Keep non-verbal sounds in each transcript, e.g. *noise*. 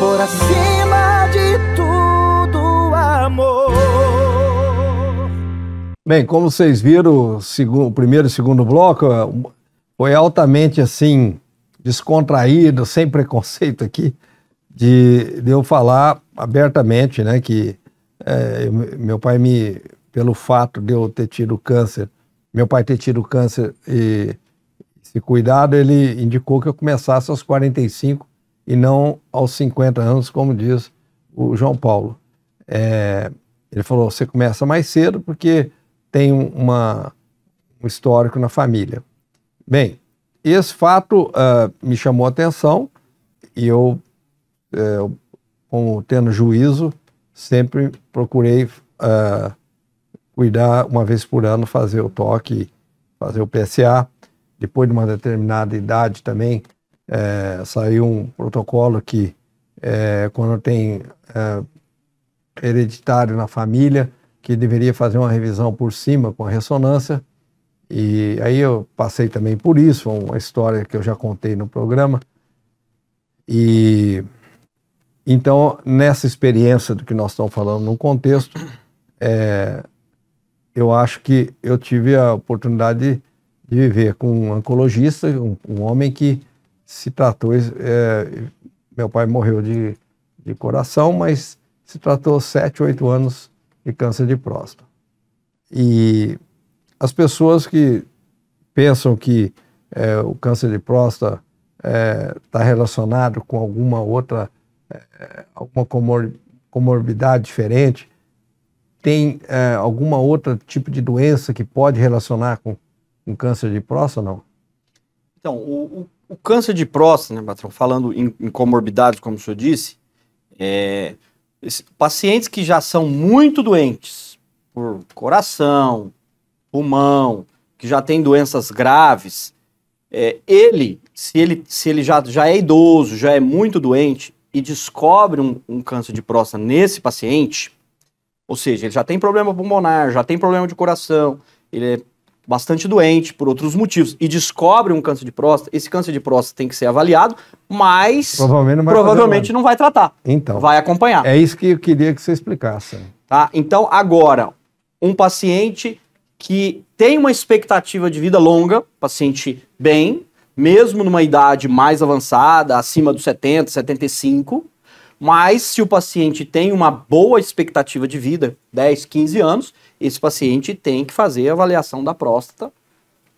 por acima de tudo, amor. Bem, como vocês viram, o, segundo, o primeiro e segundo bloco é, foi altamente assim, descontraído, sem preconceito aqui, de, de eu falar abertamente, né, que é, meu pai me, pelo fato de eu ter tido câncer, meu pai ter tido câncer e se cuidado, ele indicou que eu começasse aos 45 e não aos 50 anos, como diz o João Paulo. É, ele falou: você começa mais cedo porque tem uma, um histórico na família. Bem, esse fato uh, me chamou a atenção e eu, uh, como tendo juízo, sempre procurei uh, cuidar uma vez por ano, fazer o toque, fazer o PSA. Depois de uma determinada idade também, é, saiu um protocolo que é, quando tem é, hereditário na família, que deveria fazer uma revisão por cima com a ressonância. E aí eu passei também por isso, uma história que eu já contei no programa. E então, nessa experiência do que nós estamos falando no contexto, é, eu acho que eu tive a oportunidade de, de viver com um oncologista, um, um homem que se tratou. É, meu pai morreu de, de coração, mas se tratou sete, oito anos de câncer de próstata. E as pessoas que pensam que é, o câncer de próstata está é, tá relacionado com alguma outra, é, alguma comor comorbidade diferente, tem é, alguma outra tipo de doença que pode relacionar com, com câncer de próstata, não? Então, o, o o câncer de próstata, né, patrão? Falando em, em comorbidades, como o senhor disse, é, esse, pacientes que já são muito doentes por coração, pulmão, que já tem doenças graves, é, ele, se ele, se ele já, já é idoso, já é muito doente e descobre um, um câncer de próstata nesse paciente, ou seja, ele já tem problema pulmonar, já tem problema de coração, ele é bastante doente por outros motivos e descobre um câncer de próstata, esse câncer de próstata tem que ser avaliado, mas provavelmente não vai, provavelmente não vai tratar. Então. Vai acompanhar. É isso que eu queria que você explicasse. Tá? Então, agora, um paciente que tem uma expectativa de vida longa, paciente bem, mesmo numa idade mais avançada, acima dos 70, 75, mas se o paciente tem uma boa expectativa de vida, 10, 15 anos, esse paciente tem que fazer a avaliação da próstata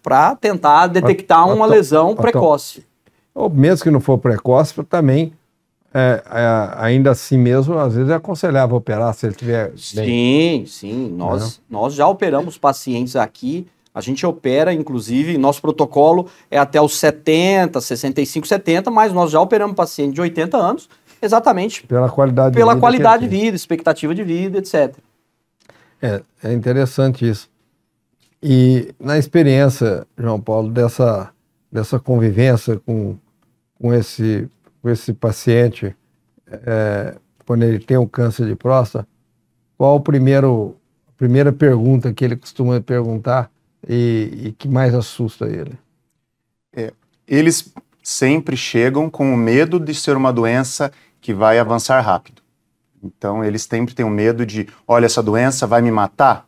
para tentar detectar uma lesão precoce. Ou mesmo que não for precoce, também é, é, ainda assim mesmo, às vezes é aconselhável operar se ele tiver. Bem. Sim, sim. Nós, né? nós já operamos pacientes aqui. A gente opera, inclusive, nosso protocolo é até os 70, 65, 70, mas nós já operamos paciente de 80 anos Exatamente. Pela qualidade Pela de vida. Pela qualidade de vida, expectativa de vida, etc. É, é interessante isso. E na experiência, João Paulo, dessa, dessa convivência com, com, esse, com esse paciente, é, quando ele tem o um câncer de próstata, qual o primeiro, a primeira pergunta que ele costuma perguntar e, e que mais assusta ele? É, eles sempre chegam com o medo de ser uma doença que vai avançar rápido. Então, eles sempre têm o um medo de, olha, essa doença vai me matar?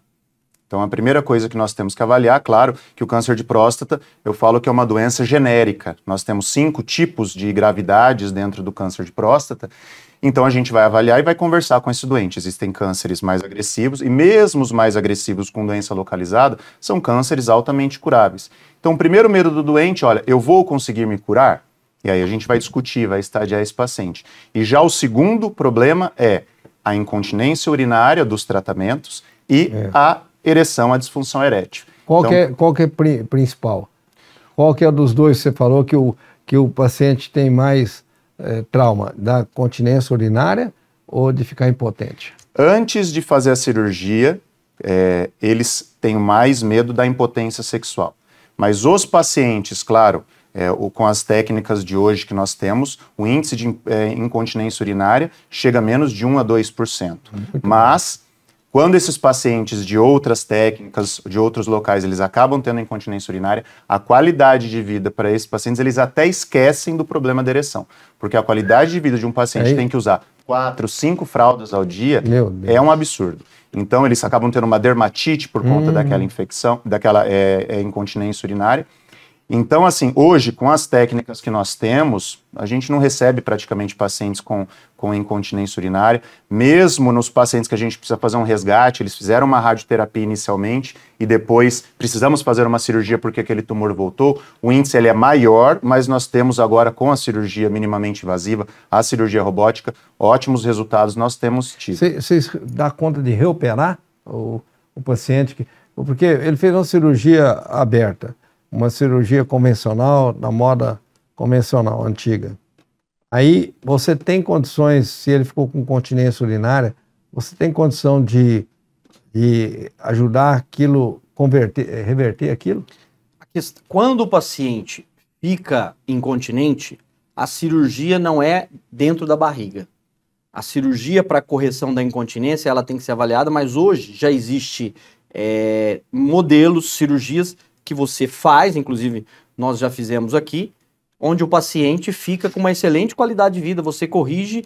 Então, a primeira coisa que nós temos que avaliar, claro, que o câncer de próstata, eu falo que é uma doença genérica. Nós temos cinco tipos de gravidades dentro do câncer de próstata. Então, a gente vai avaliar e vai conversar com esse doente. Existem cânceres mais agressivos, e mesmo os mais agressivos com doença localizada, são cânceres altamente curáveis. Então, o primeiro medo do doente, olha, eu vou conseguir me curar? E aí a gente vai discutir, vai estadiar esse paciente. E já o segundo problema é a incontinência urinária dos tratamentos e é. a ereção, a disfunção erétil. Qual, então, que, é, qual que é pri principal? Qual que é dos dois que você falou que o, que o paciente tem mais é, trauma? Da continência urinária ou de ficar impotente? Antes de fazer a cirurgia, é, eles têm mais medo da impotência sexual. Mas os pacientes, claro, é, o, com as técnicas de hoje que nós temos, o índice de é, incontinência urinária chega a menos de 1 a 2%. Mas, quando esses pacientes de outras técnicas, de outros locais, eles acabam tendo incontinência urinária, a qualidade de vida para esses pacientes, eles até esquecem do problema da ereção. Porque a qualidade de vida de um paciente que é tem que usar quatro, cinco fraldas ao dia é um absurdo. Então, eles acabam tendo uma dermatite por conta hum. daquela infecção, daquela é, é incontinência urinária. Então, assim, hoje, com as técnicas que nós temos, a gente não recebe praticamente pacientes com, com incontinência urinária. Mesmo nos pacientes que a gente precisa fazer um resgate, eles fizeram uma radioterapia inicialmente e depois precisamos fazer uma cirurgia porque aquele tumor voltou. O índice ele é maior, mas nós temos agora, com a cirurgia minimamente invasiva, a cirurgia robótica, ótimos resultados nós temos tido. Vocês dá conta de reoperar o, o paciente? Que, porque ele fez uma cirurgia aberta uma cirurgia convencional, da moda convencional, antiga. Aí você tem condições, se ele ficou com continência urinária, você tem condição de, de ajudar aquilo, converter, eh, reverter aquilo? Quando o paciente fica incontinente, a cirurgia não é dentro da barriga. A cirurgia para correção da incontinência ela tem que ser avaliada, mas hoje já existe é, modelos, cirurgias que você faz, inclusive nós já fizemos aqui, onde o paciente fica com uma excelente qualidade de vida. Você corrige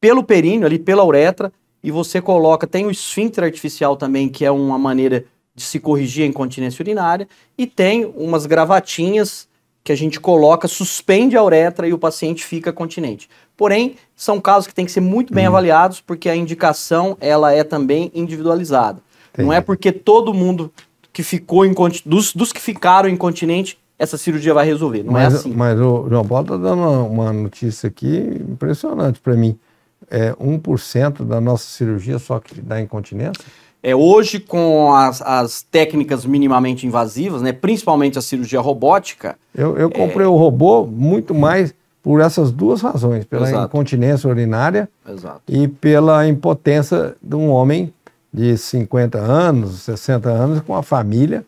pelo períneo, ali pela uretra, e você coloca. Tem o esfíncter artificial também, que é uma maneira de se corrigir a incontinência urinária, e tem umas gravatinhas que a gente coloca, suspende a uretra e o paciente fica continente. Porém, são casos que têm que ser muito bem uhum. avaliados, porque a indicação ela é também individualizada. Entendi. Não é porque todo mundo que ficou em, dos, dos que ficaram incontinente, essa cirurgia vai resolver. Não é mas, é assim. Mas o João Paulo está dando uma notícia aqui impressionante para mim. É 1% da nossa cirurgia só que dá incontinência? É, hoje, com as, as, técnicas minimamente invasivas, né, principalmente a cirurgia robótica. Eu, eu é comprei é... o robô muito mais por essas duas razões: pela Exato. incontinência urinária Exato. e pela impotência de um homem de 50 anos, 60 anos, com a família,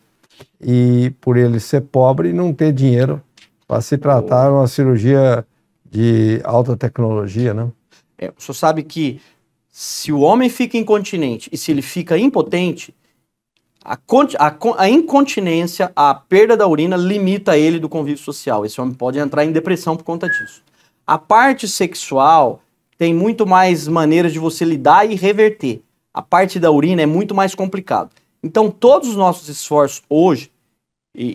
e por ele ser pobre e não ter dinheiro para se tratar uma cirurgia de alta tecnologia, né? É, o senhor sabe que se o homem fica incontinente e se ele fica impotente, a, a, a, incontinência, a perda da urina limita ele do convívio social. Esse homem pode entrar em depressão por conta disso. A parte sexual tem muito mais maneiras de você lidar e reverter a parte da urina é muito mais complicado. Então, todos os nossos esforços hoje, e,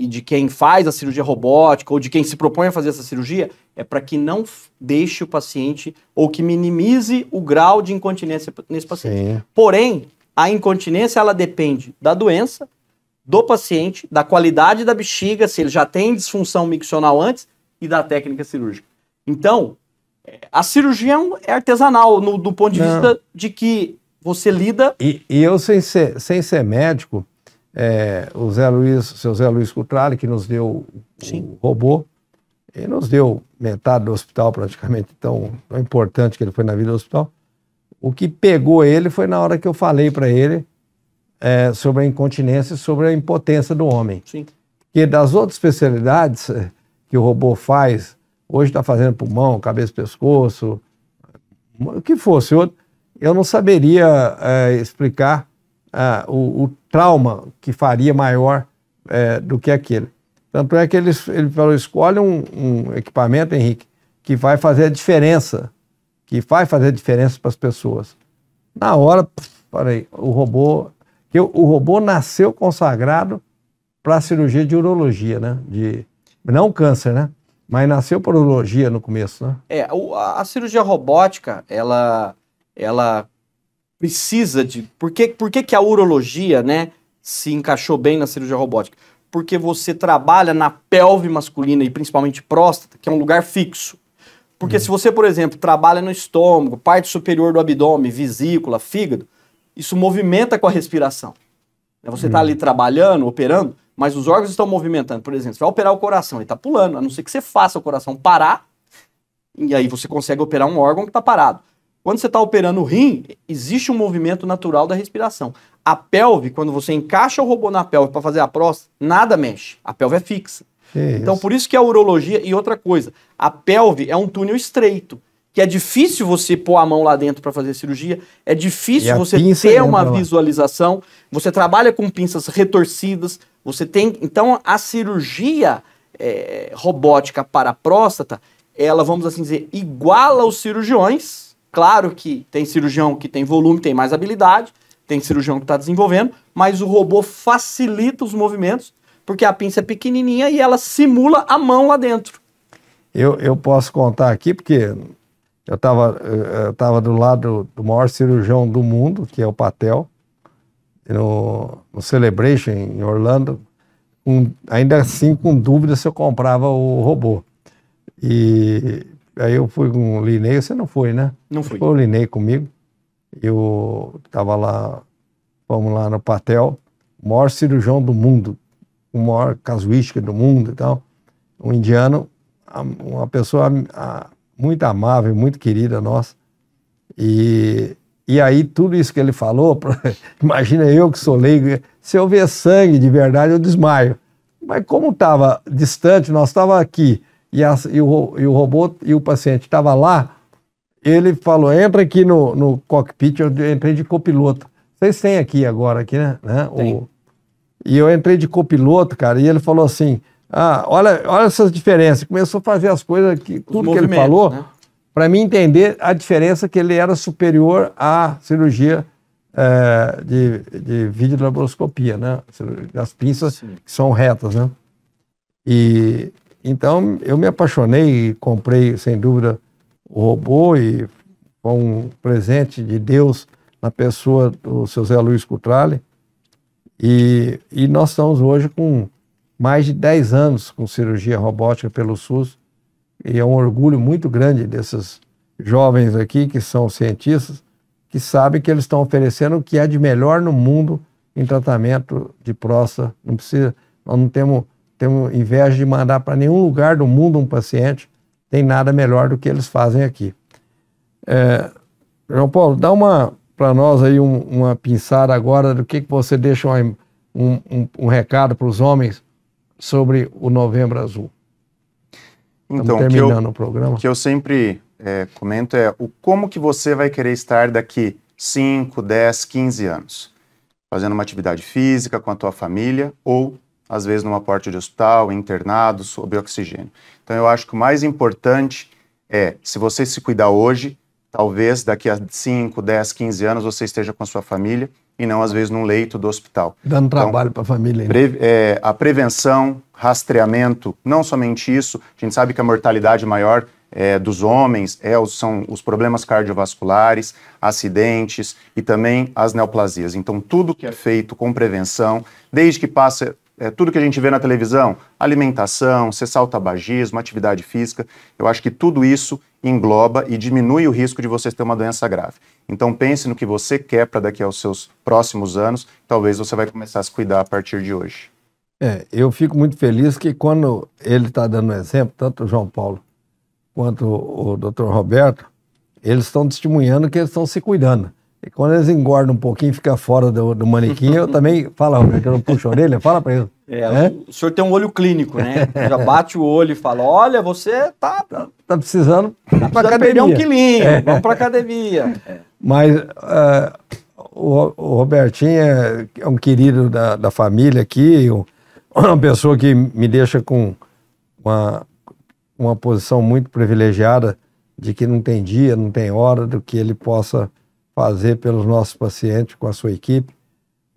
e, e, de quem faz a cirurgia robótica, ou de quem se propõe a fazer essa cirurgia, é para que não deixe o paciente, ou que minimize o grau de incontinência nesse paciente. Sim. Porém, a incontinência, ela depende da doença, do paciente, da qualidade da bexiga, se ele já tem disfunção miccional antes, e da técnica cirúrgica. Então, a cirurgia é, é artesanal no, do ponto de Não. vista de que você lida. E, e eu, sem ser, sem ser médico, é, o Zé Luiz, o seu Zé Luiz Cutrale, que nos deu Sim. o robô, ele nos deu metade do hospital, praticamente, tão, tão importante que ele foi na vida do hospital. O que pegou ele foi na hora que eu falei para ele é, sobre a incontinência e sobre a impotência do homem. Sim. Porque das outras especialidades é, que o robô faz, hoje está fazendo pulmão, cabeça, pescoço, o que fosse outro, eu não saberia é, explicar é, o, o, trauma que faria maior é, do que aquele. Tanto é que ele, ele falou: escolhe um, um equipamento, Henrique, que vai fazer a diferença, que vai fazer a diferença para as pessoas. Na hora, peraí, o robô. Que o, o robô nasceu consagrado para a cirurgia de urologia, né? De, não câncer, né? Mas nasceu por urologia no começo, né? É, a, a cirurgia robótica, ela, ela precisa de... Por que, por que, que a urologia, né, se encaixou bem na cirurgia robótica? Porque você trabalha na pelve masculina e principalmente próstata, que é um lugar fixo. Porque hum. se você, por exemplo, trabalha no estômago, parte superior do abdômen, vesícula, fígado, isso movimenta com a respiração. Né, você está hum. ali trabalhando, operando, mas os órgãos estão movimentando. Por exemplo, você vai operar o coração, ele está pulando, a não ser que você faça o coração parar, e aí você consegue operar um órgão que está parado. Quando você está operando o rim, existe um movimento natural da respiração. A pelve, quando você encaixa o robô na pelve para fazer a próstata, nada mexe. A pelve é fixa. Que então, isso. por isso que a urologia e outra coisa, a pelve é um túnel estreito que é difícil você pôr a mão lá dentro para fazer cirurgia, é difícil você ter uma lá. visualização, você trabalha com pinças retorcidas, você tem. Então, a cirurgia é, robótica para a próstata, ela, vamos assim dizer, iguala os cirurgiões. Claro que tem cirurgião que tem volume, tem mais habilidade, tem cirurgião que está desenvolvendo, mas o robô facilita os movimentos, porque a pinça é pequenininha e ela simula a mão lá dentro. Eu, eu posso contar aqui, porque eu estava eu eh, eh, tava do lado do maior cirurgião do mundo, que é o Patel, no, no Celebration, em Orlando, um, ainda assim com dúvida se eu comprava o robô. E aí eu fui com o Linei, você não foi, né? Não fui. Foi o Linei comigo. Eu estava lá, vamos lá no Patel, o maior cirurgião do mundo, o maior casuística do mundo e tal. Um indiano, uma pessoa muito amável, muito querida nossa. E, e aí tudo isso que ele falou, *laughs* imagina eu que sou leigo, se eu ver sangue de verdade eu desmaio. Mas como estava distante, nós estava aqui e, a, e, o, e o robô e o paciente estavam lá, ele falou, entra aqui no, no cockpit, eu entrei de copiloto. Vocês têm aqui agora, aqui, né? né? O, e eu entrei de copiloto, cara, e ele falou assim, ah, olha, olha essas diferenças. Começou a fazer as coisas, que, tudo que ele falou, né? para mim entender a diferença que ele era superior à cirurgia é, de, de videolaparoscopia, né? As pinças Sim. que são retas, né? E então eu me apaixonei e comprei, sem dúvida, o robô e foi um presente de Deus na pessoa do seu Zé Luiz Cutrale. E, e nós estamos hoje com mais de 10 anos com cirurgia robótica pelo SUS, e é um orgulho muito grande desses jovens aqui que são cientistas, que sabem que eles estão oferecendo o que é de melhor no mundo em tratamento de próstata. Não precisa, nós não temos, temos inveja de mandar para nenhum lugar do mundo um paciente, tem nada melhor do que eles fazem aqui. É, João Paulo, dá uma para nós aí um, uma pinçada agora do que, que você deixa um, um, um recado para os homens sobre o Novembro Azul. então, terminando que eu, o programa. O que eu sempre é, comento é o como que você vai querer estar daqui 5, 10, 15 anos. Fazendo uma atividade física com a tua família ou, às vezes, numa porta de hospital, internado, sob oxigênio. Então, eu acho que o mais importante é, se você se cuidar hoje, talvez daqui a 5, 10, 15 anos você esteja com a sua família e não, às vezes, num leito do hospital. Dando então, trabalho para a família. Né? Pre é, a prevenção, rastreamento, não somente isso, a gente sabe que a mortalidade maior é, dos homens é, são os problemas cardiovasculares, acidentes e também as neoplasias. Então, tudo que é feito com prevenção, desde que passe é, tudo que a gente vê na televisão, alimentação, cessar o tabagismo, atividade física, eu acho que tudo isso engloba e diminui o risco de você ter uma doença grave. Então pense no que você quer para daqui aos seus próximos anos, talvez você vai começar a se cuidar a partir de hoje. É, eu fico muito feliz que quando ele está dando exemplo, tanto o João Paulo quanto o, o Dr. Roberto, eles estão testemunhando que eles estão se cuidando. E quando eles engordam um pouquinho, fica fora do, do manequim, eu também. Fala, ah, Roberto, eu não puxo a orelha, fala pra ele. É, é? O senhor tem um olho clínico, né? Já bate o olho e fala: olha, você tá. Tá, tá precisando. Tá precisando perder um quilinho, é. vamos pra academia. É. Mas uh, o, o, Robertinho é, é, um querido da, da família aqui, uma pessoa que me deixa com uma, uma posição muito privilegiada de que não tem dia, não tem hora do que ele possa fazer pelos nossos pacientes, com a sua equipe.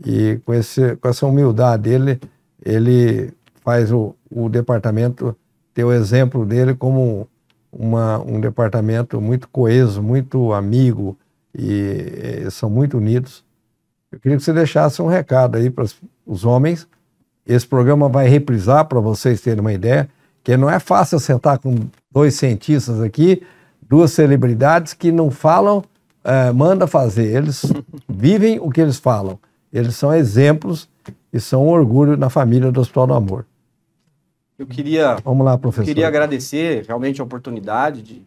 E com, esse, com essa humildade dele, ele faz o, o departamento ter o exemplo dele como uma, um departamento muito coeso, muito amigo e, e, é, são muito unidos. Eu queria que você deixasse um recado aí para os homens. Esse programa vai reprisar para vocês terem uma ideia, que não é fácil sentar com dois cientistas aqui, duas celebridades que não falam é, manda fazer. Eles *laughs* vivem o que eles falam. Eles são exemplos e são um orgulho na família do Hospital do Amor. Eu queria, Vamos lá, professor. queria agradecer realmente a oportunidade de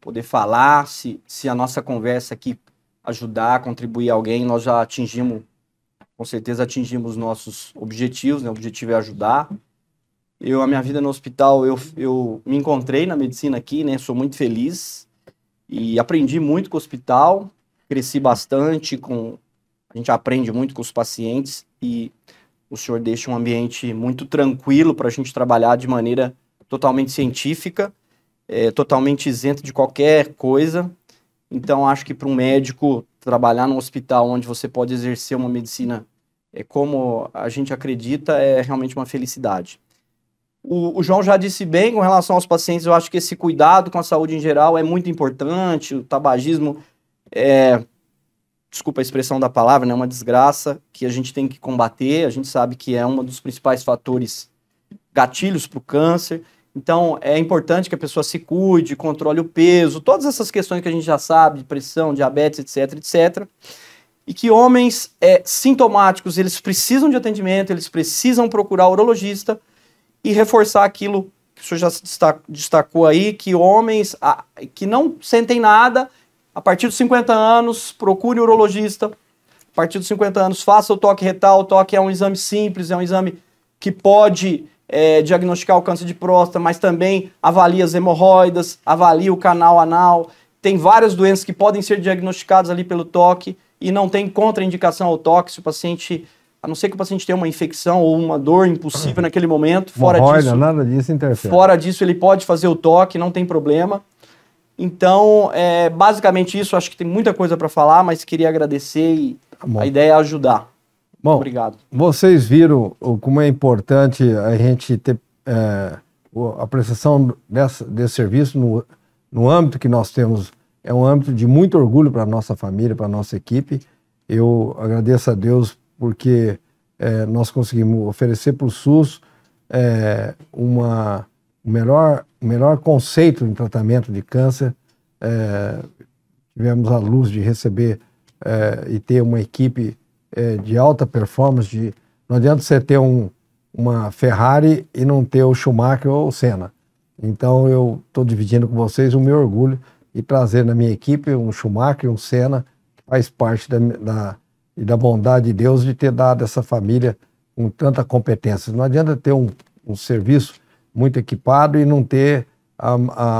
poder falar, se, se a nossa conversa aqui ajudar, contribuir alguém, nós já atingimos, com certeza atingimos nossos objetivos, né? o objetivo é ajudar. Eu, a minha vida no hospital, eu, eu me encontrei na medicina aqui, né? sou muito feliz, e aprendi muito com o hospital, cresci bastante com a gente aprende muito com os pacientes e o senhor deixa um ambiente muito tranquilo para a gente trabalhar de maneira totalmente científica, é, totalmente isento de qualquer coisa. Então, acho que para um médico trabalhar num hospital onde você pode exercer uma medicina é, como a gente acredita é realmente uma felicidade. O, o, João já disse bem com relação aos pacientes, eu acho que esse cuidado com a saúde em geral é muito importante. O tabagismo é, desculpa a expressão da palavra, né, uma desgraça que a gente tem que combater. A gente sabe que é um dos principais fatores gatilhos para o câncer. Então, é importante que a pessoa se cuide, controle o peso, todas essas questões que a gente já sabe, pressão, diabetes, etc, etc. E que homens é, sintomáticos, eles precisam de atendimento, eles precisam procurar o urologista, e reforçar aquilo que o senhor já destacou aí, que homens que não sentem nada, a partir dos 50 anos, procure um urologista, a partir dos 50 anos, faça o toque retal, o toque é um exame simples, é um exame que pode é, diagnosticar o câncer de próstata, mas também avalia as hemorroidas, avalia o canal anal, tem várias doenças que podem ser diagnosticadas ali pelo toque, e não tem contraindicação ao toque se o paciente a não ser que o paciente tenha uma infecção ou uma dor impossível uhum. naquele momento. Fora disso, nada disso interfere. Fora disso, ele pode fazer o toque, não tem problema. Então, é, basicamente isso. Acho que tem muita coisa para falar, mas queria agradecer e tá a ideia é ajudar. Bom, obrigado. Vocês viram como é importante a gente ter é, a prestação dessa, desse serviço no, no âmbito que nós temos. É um âmbito de muito orgulho para a nossa família, para a nossa equipe. Eu agradeço a Deus porque é, nós conseguimos oferecer para o SUS é, uma, o melhor, melhor conceito em tratamento de câncer. É, tivemos a luz de receber é, e ter uma equipe é, de alta performance. De, não adianta você ter um, uma Ferrari e não ter o Schumacher ou o Senna. Então eu estou dividindo com vocês o meu orgulho e trazer na minha equipe um Schumacher, um Senna, que faz parte da, da e da bondade de Deus de ter dado essa família com tanta competência. Não adianta ter um, um serviço muito equipado e não ter a,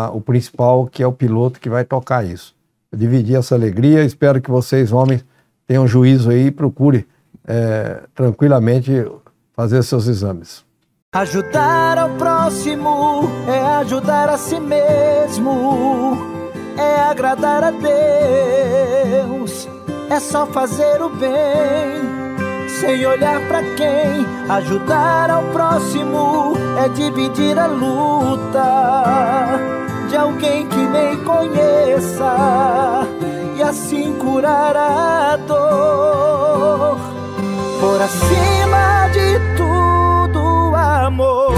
a, o principal, que é o piloto que vai tocar isso. Eu dividi essa alegria, espero que vocês, homens, tenham juízo aí e procure é, tranquilamente fazer seus exames. Ajudar ao próximo é ajudar a si mesmo, é agradar a Deus é só fazer o bem, sem olhar para quem. Ajudar ao próximo é dividir a luta de alguém que nem conheça e assim curar a dor. Por acima de tudo, amor.